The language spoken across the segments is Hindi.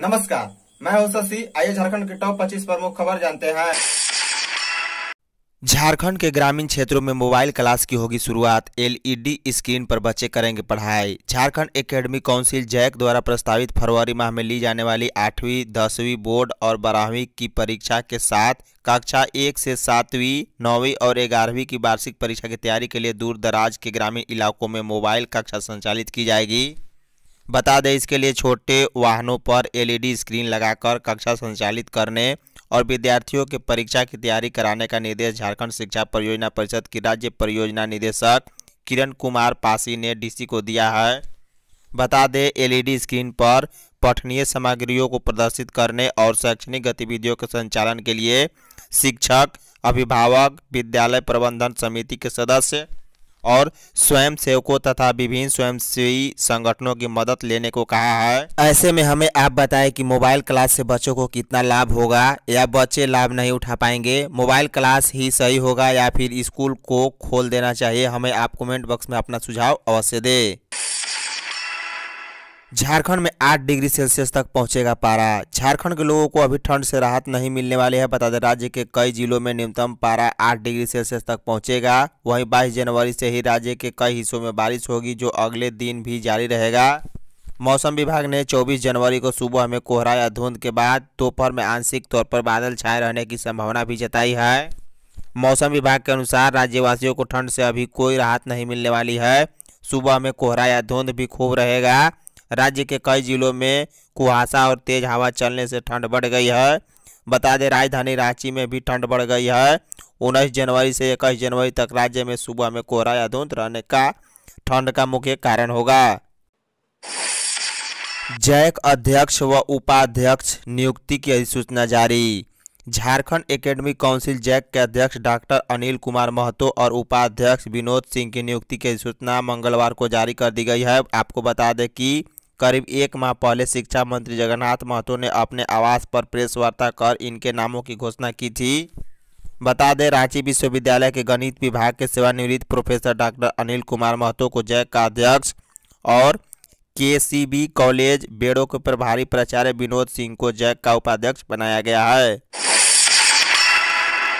नमस्कार मैं हूं शशि आइए झारखंड के टॉप 25 प्रमुख खबर जानते हैं झारखंड के ग्रामीण क्षेत्रों में मोबाइल क्लास की होगी शुरुआत एलईडी स्क्रीन पर बच्चे करेंगे पढ़ाई झारखंड एकेडमी काउंसिल जैक द्वारा प्रस्तावित फरवरी माह में ली जाने वाली आठवीं दसवीं बोर्ड और बारहवीं की परीक्षा के साथ कक्षा एक से सातवीं नौवीं और ग्यारहवीं की वार्षिक परीक्षा की तैयारी के लिए दूर दराज के ग्रामीण इलाकों में मोबाइल कक्षा संचालित की जाएगी बता दें इसके लिए छोटे वाहनों पर एलईडी स्क्रीन e लगाकर कक्षा संचालित करने और विद्यार्थियों के परीक्षा की तैयारी कराने का निर्देश झारखंड शिक्षा परियोजना परिषद की राज्य परियोजना निदेशक किरण कुमार पासी ने डीसी को दिया है बता दें एलईडी स्क्रीन e पर पठनीय सामग्रियों को प्रदर्शित करने और शैक्षणिक गतिविधियों के संचालन के लिए शिक्षक अभिभावक विद्यालय प्रबंधन समिति के सदस्य और स्वयं सेवकों तथा विभिन्न स्वयंसेवी संगठनों की मदद लेने को कहा है ऐसे में हमें आप बताएं कि मोबाइल क्लास से बच्चों को कितना लाभ होगा या बच्चे लाभ नहीं उठा पाएंगे मोबाइल क्लास ही सही होगा या फिर स्कूल को खोल देना चाहिए हमें आप कमेंट बॉक्स में अपना सुझाव अवश्य दें झारखंड में 8 डिग्री सेल्सियस तक पहुंचेगा पारा झारखंड के लोगों को अभी ठंड से राहत नहीं मिलने वाली है बता दें राज्य के कई जिलों में न्यूनतम पारा 8 डिग्री सेल्सियस तक पहुंचेगा वहीं 22 जनवरी से ही राज्य के कई हिस्सों में बारिश होगी जो अगले दिन भी जारी रहेगा मौसम विभाग ने 24 जनवरी को सुबह में कोहरा या धुंध के बाद दोपहर में आंशिक तौर पर बादल छाए रहने की संभावना भी जताई है मौसम विभाग के अनुसार राज्यवासियों को ठंड से अभी कोई राहत नहीं मिलने वाली है सुबह में कोहरा या धुंध भी खूब रहेगा राज्य के कई जिलों में कुहासा और तेज हवा चलने से ठंड बढ़ गई है बता दें राजधानी रांची में भी ठंड बढ़ गई है उन्नीस जनवरी से इक्कीस जनवरी तक राज्य में सुबह में कोहरा या धुंध रहने का ठंड का मुख्य कारण होगा जैक अध्यक्ष व उपाध्यक्ष नियुक्ति की अधिसूचना जारी झारखंड एकेडमी काउंसिल जैक के अध्यक्ष डॉक्टर अनिल कुमार महतो और उपाध्यक्ष विनोद सिंह की नियुक्ति की अधिसूचना मंगलवार को जारी कर दी गई है आपको बता दें कि करीब एक माह पहले शिक्षा मंत्री जगन्नाथ महतो ने अपने आवास पर प्रेस वार्ता कर इनके नामों की घोषणा की थी बता दें रांची विश्वविद्यालय के गणित विभाग के सेवानिवृत्त प्रोफेसर डॉक्टर अनिल कुमार महतो को जैक का अध्यक्ष और केसीबी कॉलेज बेड़ो के प्रभारी प्राचार्य विनोद सिंह को जैक का उपाध्यक्ष बनाया गया है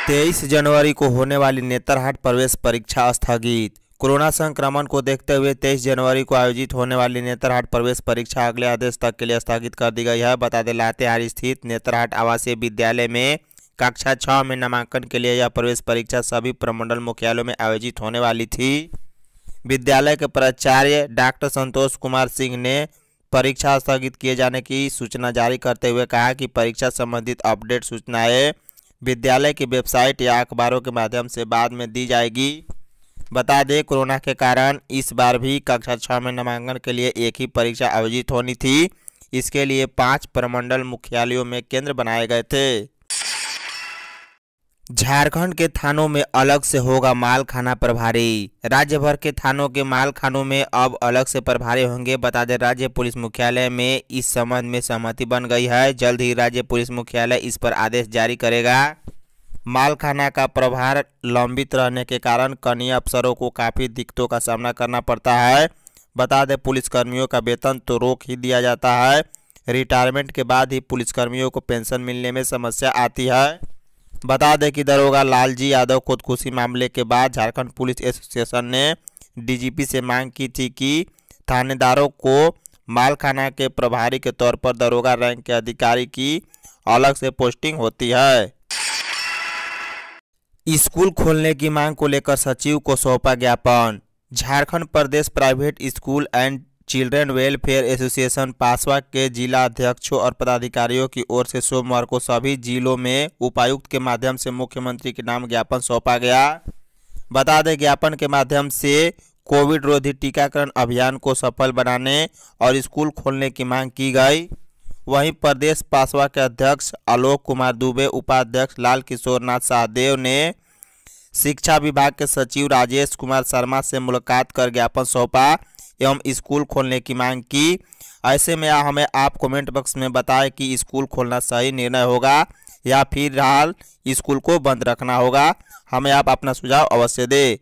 तेईस जनवरी को होने वाली नेतरहाट प्रवेश परीक्षा स्थगित कोरोना संक्रमण को देखते हुए 23 जनवरी को आयोजित होने वाली नेत्रहाट प्रवेश परीक्षा अगले आदेश तक के लिए स्थगित कर दी गई है बता दें लातेहार स्थित नेत्रहाट आवासीय विद्यालय में कक्षा छः में नामांकन के लिए यह प्रवेश परीक्षा सभी प्रमंडल मुख्यालयों में आयोजित होने वाली थी विद्यालय के प्राचार्य डॉक्टर संतोष कुमार सिंह ने परीक्षा स्थगित किए जाने की सूचना जारी करते हुए कहा कि परीक्षा संबंधित अपडेट सूचनाएं विद्यालय की वेबसाइट या अखबारों के माध्यम से बाद में दी जाएगी बता दें कोरोना के कारण इस बार भी कक्षा छः में नामांकन के लिए एक ही परीक्षा आयोजित होनी थी इसके लिए पांच प्रमंडल मुख्यालयों में केंद्र बनाए गए थे झारखंड के थानों में अलग से होगा माल खाना प्रभारी राज्य भर के थानों के माल खानों में अब अलग से प्रभारी होंगे बता दें राज्य पुलिस मुख्यालय में इस संबंध में सहमति बन गई है जल्द ही राज्य पुलिस मुख्यालय इस पर आदेश जारी करेगा मालखाना का प्रभार लंबित रहने के कारण कनीय अफसरों को काफ़ी दिक्कतों का सामना करना पड़ता है बता दें पुलिसकर्मियों का वेतन तो रोक ही दिया जाता है रिटायरमेंट के बाद ही पुलिसकर्मियों को पेंशन मिलने में समस्या आती है बता दें कि दरोगा लालजी यादव खुदकुशी मामले के बाद झारखंड पुलिस एसोसिएशन ने डीजीपी से मांग की थी कि थानेदारों को मालखाना के प्रभारी के तौर पर दरोगा रैंक के अधिकारी की अलग से पोस्टिंग होती है स्कूल खोलने की मांग को लेकर सचिव को सौंपा ज्ञापन झारखंड प्रदेश private school and children welfare association पासवा के जिला अध्यक्षों और पदाधिकारियों की ओर से सोमवार को सभी जिलों में उपायुक्त के माध्यम से मुख्यमंत्री के नाम ज्ञापन सौंपा गया बता दें ज्ञापन के माध्यम से कोविड रोधी टीकाकरण अभियान को सफल बनाने और स्कूल खोलने की मांग की गई वहीं प्रदेश पासवा के अध्यक्ष आलोक कुमार दुबे उपाध्यक्ष लाल किशोर नाथ सहदेव ने शिक्षा विभाग के सचिव राजेश कुमार शर्मा से मुलाकात कर ज्ञापन सौंपा एवं स्कूल खोलने की मांग की ऐसे में हमें आप कमेंट बॉक्स में बताएं कि स्कूल खोलना सही निर्णय होगा या फिर हाल स्कूल को बंद रखना होगा हमें आप अपना सुझाव अवश्य दें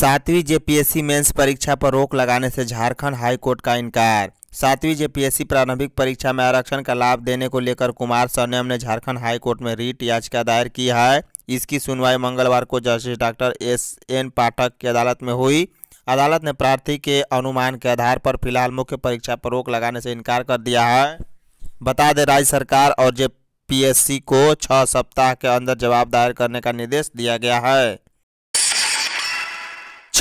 सातवीं जेपीएससी मेंस परीक्षा पर रोक लगाने से झारखंड हाईकोर्ट का इनकार सातवीं जेपीएससी प्रारंभिक परीक्षा में आरक्षण का लाभ देने को लेकर कुमार सरनेम ने झारखंड हाईकोर्ट में रीट याचिका दायर की है इसकी सुनवाई मंगलवार को justice doctor S N Pathak की अदालत में हुई अदालत ने प्रार्थी के अनुमान के आधार पर फिलहाल मुख्य परीक्षा पर रोक लगाने से इनकार कर दिया है बता दें राज्य सरकार और जेपीएससी को छः सप्ताह के अंदर जवाब दायर करने का निर्देश दिया गया है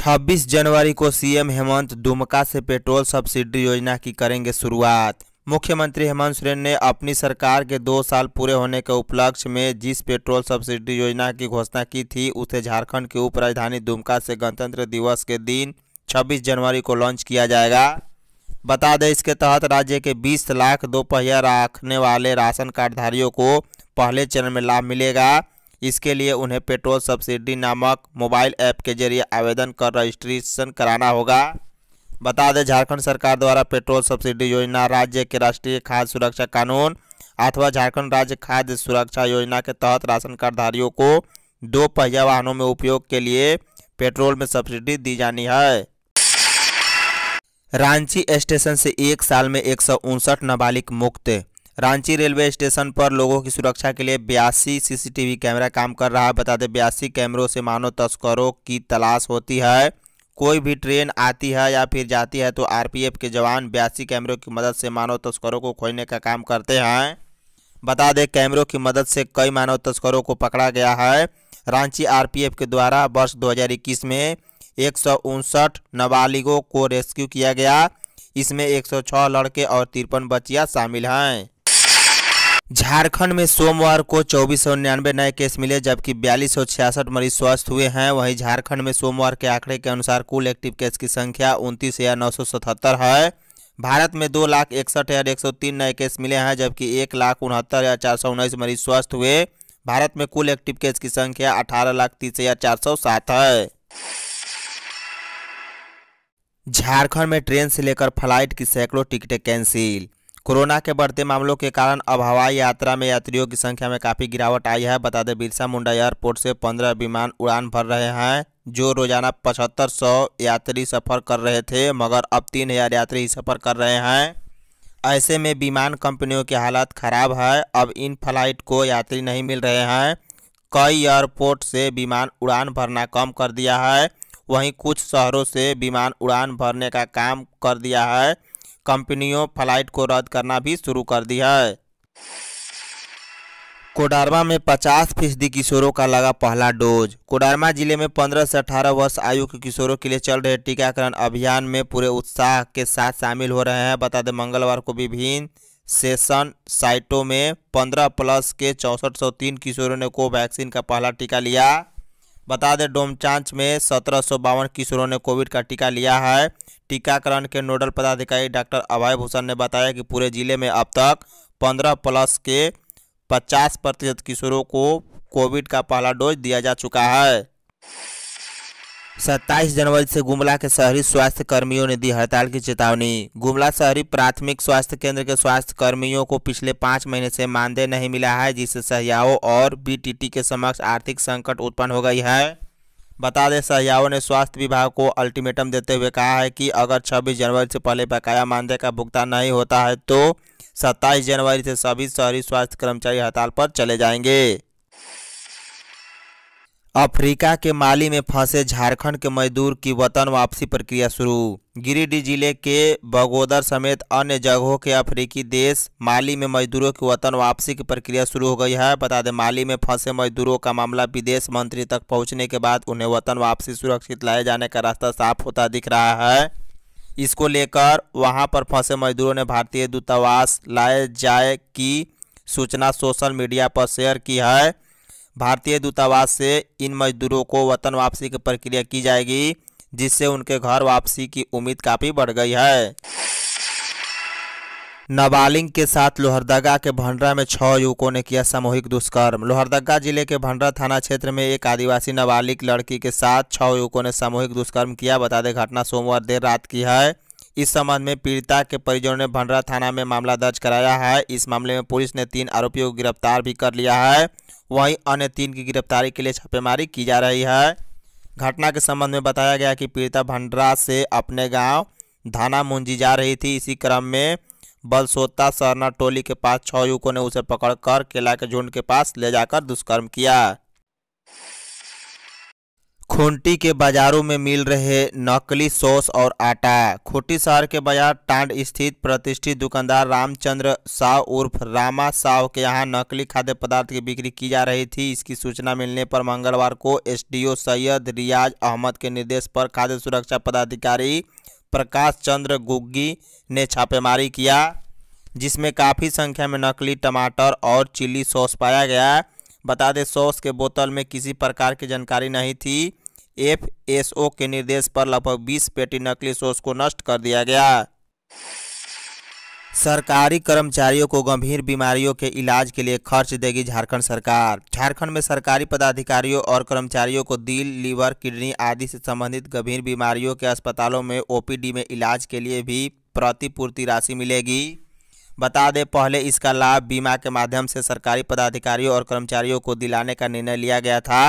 26 जनवरी को सीएम हेमंत दुमका से पेट्रोल सब्सिडी योजना की करेंगे शुरुआत मुख्यमंत्री हेमंत सोरेन ने अपनी सरकार के दो साल पूरे होने के उपलक्ष्य में जिस पेट्रोल सब्सिडी योजना की घोषणा की थी उसे झारखंड की उप राजधानी दुमका से गणतंत्र दिवस के दिन 26 जनवरी को लॉन्च किया जाएगा बता दें इसके तहत राज्य के 20 लाख दोपहिया रखने वाले राशन कार्डधारियों को पहले चरण में लाभ मिलेगा इसके लिए उन्हें पेट्रोल सब्सिडी नामक मोबाइल ऐप के जरिए आवेदन कर रजिस्ट्रेशन कराना होगा बता दें झारखंड सरकार द्वारा पेट्रोल सब्सिडी योजना राज्य के राष्ट्रीय खाद्य सुरक्षा कानून अथवा झारखंड राज्य खाद्य सुरक्षा योजना के तहत राशन कार्डधारियों को दो पहिया वाहनों में उपयोग के लिए पेट्रोल में सब्सिडी दी जानी है रांची स्टेशन से एक साल में एक नाबालिग मुक्त रांची रेलवे स्टेशन पर लोगों की सुरक्षा के लिए बयासी सीसीटीवी कैमरा काम कर रहा है बता दें बयासी कैमरों से मानव तस्करों की तलाश होती है कोई भी ट्रेन आती है या फिर जाती है तो आरपीएफ के जवान बयासी कैमरों की मदद से मानव तस्करों को खोजने का काम करते हैं बता दें कैमरों की मदद से कई मानव तस्करों को पकड़ा गया है रांची आरपीएफ के द्वारा वर्ष 2021 में एक नाबालिगों को रेस्क्यू किया गया इसमें 106 लड़के और तिरपन बच्चियां शामिल हैं झारखंड में सोमवार को चौबीस सौ निन्यानवे नए केस मिले जबकि बयालीस सौ छियासठ मरीज स्वस्थ हुए हैं वहीं झारखंड में सोमवार के आंकड़े के अनुसार कुल एक्टिव केस की संख्या उनतीस हजार नौ सौ सतहत्तर है भारत में दो लाख इकसठ हजार एक सौ तीन नए केस मिले हैं जबकि एक लाख उनहत्तर हजार चार सौ उन्नीस मरीज स्वस्थ हुए भारत में कुल एक्टिव केस की संख्या अठारह लाख तीस हजार चार सौ सात है झारखंड में ट्रेन से लेकर फ्लाइट की सैकड़ों टिकटें कैंसिल कोरोना के बढ़ते मामलों के कारण अब हवाई यात्रा में यात्रियों की संख्या में काफ़ी गिरावट आई है बता दें बिरसा मुंडा एयरपोर्ट से पंद्रह विमान उड़ान भर रहे हैं जो रोजाना पचहत्तर सौ यात्री सफ़र कर रहे थे मगर अब तीन हज़ार यात्री ही सफ़र कर रहे हैं ऐसे में विमान कंपनियों की हालत ख़राब है अब इन फ्लाइट को यात्री नहीं मिल रहे हैं कई एयरपोर्ट से विमान उड़ान भरना कम कर दिया है वहीं कुछ शहरों से विमान उड़ान भरने का काम कर दिया है कंपनियों फ्लाइट को रद्द करना भी शुरू कर दी है कोडरमा में 50 फीसदी किशोरों का लगा पहला डोज कोडरमा जिले में 15 से 18 वर्ष आयु के किशोरों के लिए चल रहे टीकाकरण अभियान में पूरे उत्साह के साथ शामिल हो रहे हैं बता दें मंगलवार को विभिन्न सेशन साइटों में 15 प्लस के चौंसठ किशोरों ने कोवैक्सीन का पहला टीका लिया बता दें डोमचांच में सत्रह किशोरों ने कोविड का टीका लिया है टीकाकरण के नोडल पदाधिकारी डॉक्टर अभय भूषण ने बताया कि पूरे जिले में अब तक 15 प्लस के 50 प्रतिशत किशोरों को कोविड का पहला डोज दिया जा चुका है सत्ताईस जनवरी से गुमला के शहरी स्वास्थ्य कर्मियों ने दी हड़ताल की चेतावनी गुमला शहरी प्राथमिक स्वास्थ्य केंद्र के स्वास्थ्य कर्मियों को पिछले पाँच महीने से मानदेय नहीं मिला है जिससे सहियाओं और बीटीटी के समक्ष आर्थिक संकट उत्पन्न हो गई है बता दें सहियाओं ने स्वास्थ्य विभाग को अल्टीमेटम देते हुए कहा है कि अगर छब्बीस जनवरी से पहले बकाया मानदेय का भुगतान नहीं होता है तो सत्ताईस जनवरी से सभी शहरी स्वास्थ्य कर्मचारी हड़ताल पर चले जाएंगे अफ्रीका के माली में फंसे झारखंड के मजदूर की वतन वापसी प्रक्रिया शुरू गिरिडीह जिले के बगोदर समेत अन्य जगहों के अफ्रीकी देश माली में मजदूरों की वतन वापसी की प्रक्रिया शुरू हो गई है बता दें माली में फंसे मजदूरों का मामला विदेश मंत्री तक पहुंचने के बाद उन्हें वतन वापसी सुरक्षित लाए जाने का रास्ता साफ होता दिख रहा है इसको लेकर वहाँ पर फंसे मजदूरों ने भारतीय दूतावास लाए जाए की सूचना सोशल मीडिया पर शेयर की है भारतीय दूतावास से इन मजदूरों को वतन वापसी की प्रक्रिया की जाएगी जिससे उनके घर वापसी की उम्मीद काफ़ी बढ़ गई है नाबालिग के साथ लोहरदगा के भंडरा में छह युवकों ने किया सामूहिक दुष्कर्म लोहरदगा जिले के भंडरा थाना क्षेत्र में एक आदिवासी नाबालिग लड़की के साथ छह युवकों ने सामूहिक दुष्कर्म किया बता दें घटना सोमवार देर रात की है इस संबंध में पीड़िता के परिजनों ने भंडरा थाना में मामला दर्ज कराया है इस मामले में पुलिस ने तीन आरोपियों को गिरफ्तार भी कर लिया है वहीं अन्य तीन की गिरफ्तारी के लिए छापेमारी की जा रही है घटना के संबंध में बताया गया कि पीड़िता भंडरा से अपने गाँव धाना मुंजी जा रही थी इसी क्रम में बलसोता सरना टोली के पास छह युवकों ने उसे पकड़कर केला के झुंड के पास ले जाकर दुष्कर्म किया खूंटी के बाजारों में मिल रहे नकली सॉस और आटा खूंटी शहर के बाजार टांड स्थित प्रतिष्ठित दुकानदार रामचंद्र साव उर्फ रामा साव के यहां नकली खाद्य पदार्थ की बिक्री की जा रही थी इसकी सूचना मिलने पर मंगलवार को एसडीओ सैयद रियाज अहमद के निर्देश पर खाद्य सुरक्षा पदाधिकारी प्रकाश चंद्र गुग्गी ने छापेमारी किया जिसमें काफ़ी संख्या में नकली टमाटर और चिली सॉस पाया गया बता दें सॉस के बोतल में किसी प्रकार की जानकारी नहीं थी एफ एस ओ के निर्देश पर लगभग 20 पेटी नकली सोस को नष्ट कर दिया गया सरकारी कर्मचारियों को गंभीर बीमारियों के इलाज के लिए खर्च देगी झारखंड सरकार झारखंड में सरकारी पदाधिकारियों और कर्मचारियों को दिल लीवर किडनी आदि से संबंधित गंभीर बीमारियों के अस्पतालों में ओपीडी में इलाज के लिए भी प्रतिपूर्ति राशि मिलेगी बता दें पहले इसका लाभ बीमा के माध्यम से सरकारी पदाधिकारियों और कर्मचारियों को दिलाने का निर्णय लिया गया था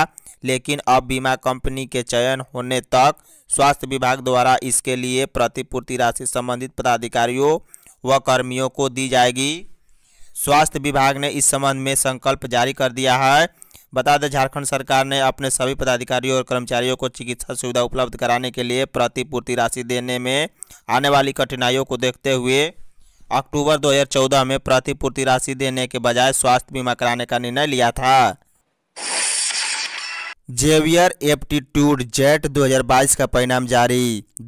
लेकिन अब बीमा कंपनी के चयन होने तक स्वास्थ्य विभाग द्वारा इसके लिए प्रतिपूर्ति राशि संबंधित पदाधिकारियों व कर्मियों को दी जाएगी स्वास्थ्य विभाग ने इस संबंध में संकल्प जारी कर दिया है बता दें झारखंड सरकार ने अपने सभी पदाधिकारियों और कर्मचारियों को चिकित्सा सुविधा उपलब्ध कराने के लिए प्रतिपूर्ति राशि देने में आने वाली कठिनाइयों को देखते हुए अक्टूबर 2014 में प्रतिपूर्ति राशि देने के बजाय स्वास्थ्य बीमा कराने का निर्णय लिया था जेवियर एप्टीट्यूड जेट 2022 का परिणाम जारी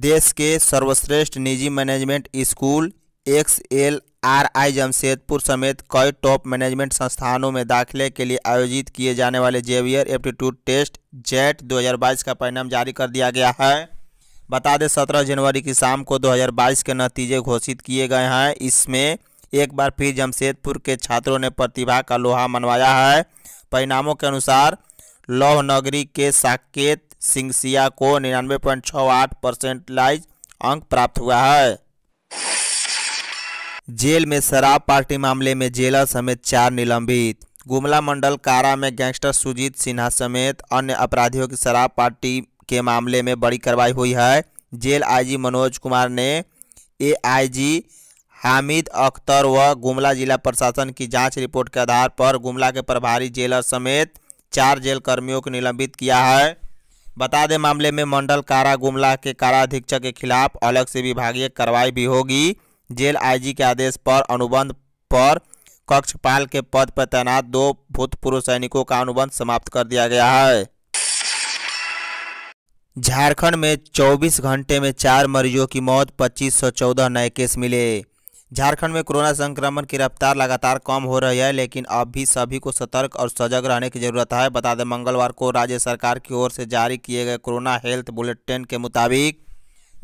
देश के सर्वश्रेष्ठ निजी management school X L R I Jamshedpur समेत कई टॉप मैनेजमेंट संस्थानों में दाखिले के लिए आयोजित किए जाने वाले जेवियर एप्टीट्यूड टेस्ट जेट 2022 का परिणाम जारी कर दिया गया है बता दें सत्रह जनवरी की शाम को 2022 के नतीजे घोषित किए गए हैं इसमें एक बार फिर जमशेदपुर के छात्रों ने प्रतिभा का लोहा मनवाया है परिणामों के अनुसार लौह नगरी के साकेत सिंगसिया को निन्यानवे पॉइंट छः आठ परसेंटलाइज अंक प्राप्त हुआ है जेल में शराब पार्टी मामले में जेलर समेत चार निलंबित गुमला मंडल कारा में गैंगस्टर सुजीत सिन्हा समेत अन्य अपराधियों की शराब पार्टी के मामले में बड़ी कार्रवाई हुई है जेल आईजी मनोज कुमार ने एआईजी हामिद अख्तर व गुमला जिला प्रशासन की जांच रिपोर्ट के आधार पर गुमला के प्रभारी जेलर समेत चार जेल कर्मियों को निलंबित किया है बता दें मामले में मंडल कारा गुमला के कारा अधीक्षक के खिलाफ अलग से विभागीय कार्रवाई भी होगी जेल आईजी के आदेश पर अनुबंध पर कक्षपाल के पद पर तैनात दो भूतपूर्व सैनिकों का अनुबंध समाप्त कर दिया गया है झारखंड में 24 घंटे में चार मरीजों की मौत 2514 नए केस मिले झारखंड में कोरोना संक्रमण की रफ्तार लगातार कम हो रही है लेकिन अब भी सभी को सतर्क और सजग रहने की जरूरत है बता दें मंगलवार को राज्य सरकार की ओर से जारी किए गए कोरोना हेल्थ बुलेटिन के मुताबिक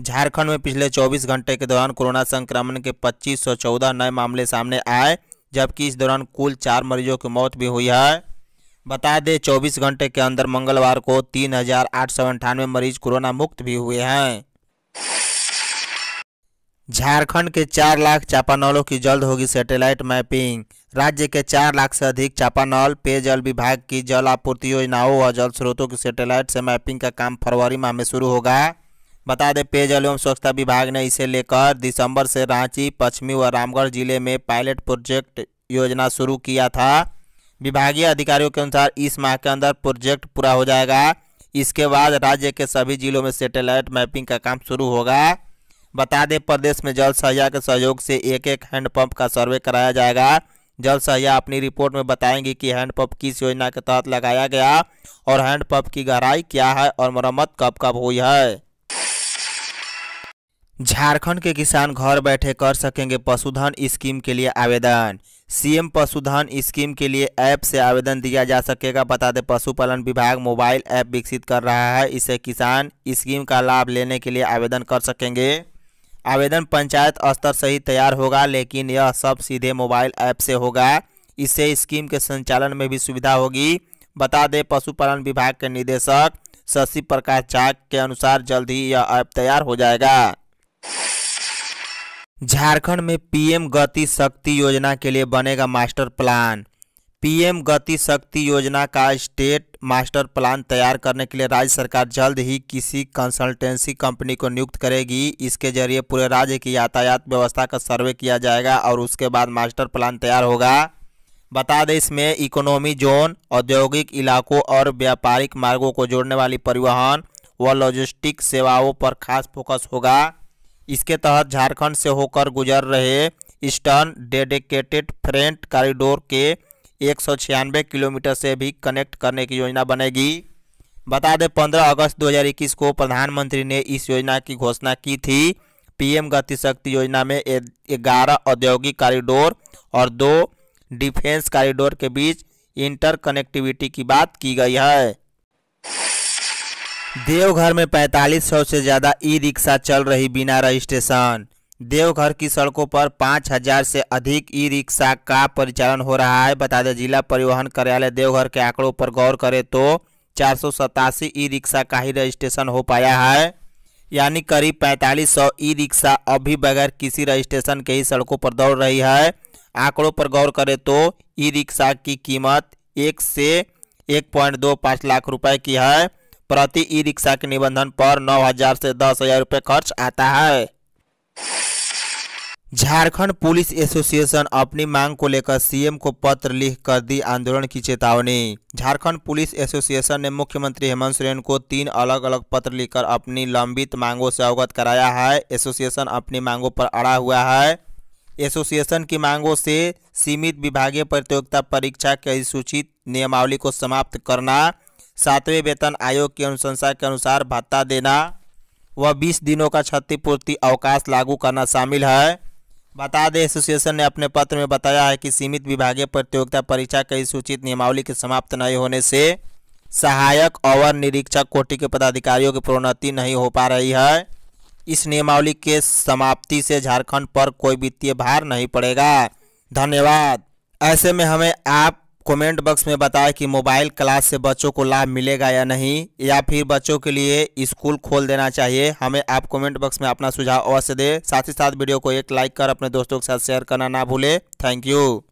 झारखंड में पिछले 24 घंटे के दौरान कोरोना संक्रमण के 2514 नए मामले सामने आए जबकि इस दौरान कुल चार मरीजों की मौत भी हुई है बता दें 24 घंटे के अंदर मंगलवार को तीन हजार आठ सौ अंठानवे मरीज कोरोना मुक्त भी हुए हैं झारखंड के चार लाख चापानलों की जल्द होगी सैटेलाइट मैपिंग राज्य के चार लाख से अधिक चापानल पेयजल विभाग की जल आपूर्ति योजनाओं व जल स्रोतों की सैटेलाइट से मैपिंग का काम फरवरी माह में शुरू होगा बता दें पेयजल एवं स्वच्छता विभाग ने इसे लेकर दिसंबर से रांची पश्चिमी व रामगढ़ जिले में पायलट प्रोजेक्ट योजना शुरू किया था विभागीय अधिकारियों के अनुसार इस माह के अंदर प्रोजेक्ट पूरा हो जाएगा इसके बाद राज्य के सभी जिलों में सेटेलाइट मैपिंग का काम शुरू होगा बता दें प्रदेश में जल सहया के सहयोग से एक एक हैंडपंप का सर्वे कराया जाएगा जल सहया अपनी रिपोर्ट में बताएंगे कि हैंडपंप किस योजना के तहत लगाया गया और हैंडपंप की गहराई क्या है और मरम्मत कब कब हुई है झारखंड के किसान घर बैठे कर सकेंगे पशुधन स्कीम के लिए आवेदन सीएम पशुधन स्कीम के लिए ऐप से आवेदन दिया जा सकेगा बता दें पशुपालन विभाग मोबाइल ऐप विकसित कर रहा है इसे किसान स्कीम का लाभ लेने के लिए आवेदन कर सकेंगे आवेदन पंचायत स्तर से ही तैयार होगा लेकिन यह सब सीधे मोबाइल ऐप से होगा इससे स्कीम के संचालन में भी सुविधा होगी बता दें पशुपालन विभाग के निदेशक शशि प्रकाश चाक के अनुसार जल्द ही यह ऐप तैयार हो जाएगा झारखंड में पीएम गति शक्ति योजना के लिए बनेगा मास्टर प्लान पीएम गति शक्ति योजना का स्टेट मास्टर प्लान तैयार करने के लिए राज्य सरकार जल्द ही किसी कंसल्टेंसी कंपनी को नियुक्त करेगी इसके जरिए पूरे राज्य की यातायात व्यवस्था का सर्वे किया जाएगा और उसके बाद मास्टर प्लान तैयार होगा बता दें इसमें इकोनॉमी जोन औद्योगिक इलाकों और व्यापारिक मार्गों को जोड़ने वाली परिवहन व लॉजिस्टिक सेवाओं पर खास फोकस होगा इसके तहत झारखंड से होकर गुजर रहे ईस्टर्न डेडिकेटेड फ्रेंट कॉरिडोर के एक किलोमीटर से भी कनेक्ट करने की योजना बनेगी बता दें 15 अगस्त 2021 को प्रधानमंत्री ने इस योजना की घोषणा की थी पीएम गति शक्ति योजना में ग्यारह औद्योगिक कॉरिडोर और दो डिफेंस कॉरिडोर के बीच इंटरकनेक्टिविटी की बात की गई है देवघर में 4500 से ज़्यादा ई रिक्शा चल रही बिना रजिस्ट्रेशन देवघर की सड़कों पर 5000 से अधिक ई रिक्शा का परिचालन हो रहा है बता दें जिला परिवहन कार्यालय देवघर के आंकड़ों पर गौर करें तो चार ई रिक्शा का ही रजिस्ट्रेशन हो पाया है यानी करीब 4500 ई रिक्शा अभी बगैर किसी रजिस्ट्रेशन के ही सड़कों पर दौड़ रही है आंकड़ों पर गौर करें तो ई रिक्शा की कीमत एक से एक पॉइंट दो पाँच लाख रुपए की है प्रति ई रिक्शा के निबंधन पर नौ हजार से दस हजार रूपए खर्च आता है झारखंड पुलिस एसोसिएशन अपनी मांग को लेकर सीएम को पत्र लिख कर दी आंदोलन की चेतावनी झारखंड पुलिस एसोसिएशन ने मुख्यमंत्री हेमंत सोरेन को तीन अलग अलग पत्र लिखकर अपनी लंबित मांगों से अवगत कराया है एसोसिएशन अपनी मांगों पर अड़ा हुआ है एसोसिएशन की मांगों से सीमित विभागीय प्रतियोगिता परीक्षा की अधिसूचित नियमावली को समाप्त करना सातवें वेतन आयोग की अनुशंसा के अनुसार भत्ता देना व 20 दिनों का क्षतिपूर्ति अवकाश लागू करना शामिल है बता दें एसोसिएशन ने अपने पत्र में बताया है कि सीमित विभागीय प्रतियोगिता परीक्षा कई सूचित नियमावली के समाप्त नहीं होने से सहायक और निरीक्षक कोटि के पदाधिकारियों की प्रोन्नति नहीं हो पा रही है इस नियमावली के समाप्ति से झारखंड पर कोई वित्तीय भार नहीं पड़ेगा धन्यवाद ऐसे में हमें आप कमेंट बॉक्स में बताएं कि मोबाइल क्लास से बच्चों को लाभ मिलेगा या नहीं या फिर बच्चों के लिए स्कूल खोल देना चाहिए हमें आप कमेंट बॉक्स में अपना सुझाव अवश्य दें साथ ही साथ वीडियो को एक लाइक कर अपने दोस्तों के साथ शेयर करना ना भूले थैंक यू